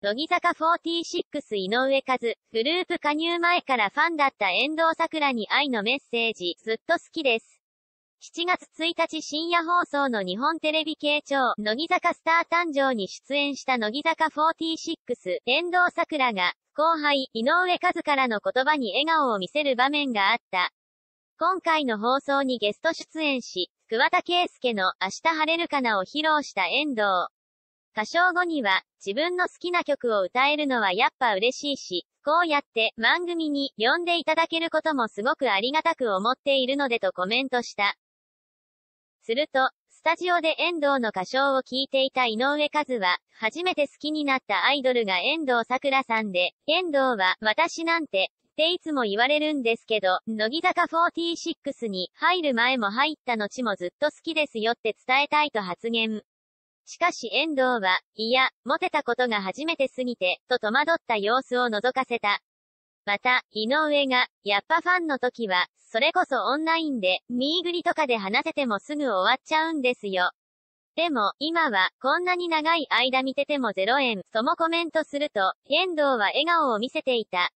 乃木坂46井上和、グループ加入前からファンだった遠藤桜に愛のメッセージ、ずっと好きです。7月1日深夜放送の日本テレビ系長、乃木坂スター誕生に出演した乃木坂46、遠藤桜が、後輩、井上和からの言葉に笑顔を見せる場面があった。今回の放送にゲスト出演し、桑田圭介の明日晴れるかなを披露した遠藤。歌唱後には、自分の好きな曲を歌えるのはやっぱ嬉しいし、こうやって番組に呼んでいただけることもすごくありがたく思っているのでとコメントした。すると、スタジオで遠藤の歌唱を聴いていた井上和は、初めて好きになったアイドルが遠藤桜さんで、遠藤は、私なんて、っていつも言われるんですけど、乃木坂46に入る前も入った後もずっと好きですよって伝えたいと発言。しかし遠藤は、いや、モテたことが初めてすぎて、と戸惑った様子を覗かせた。また、井上が、やっぱファンの時は、それこそオンラインで、ミーグリとかで話せてもすぐ終わっちゃうんですよ。でも、今は、こんなに長い間見てても0円、ともコメントすると、遠藤は笑顔を見せていた。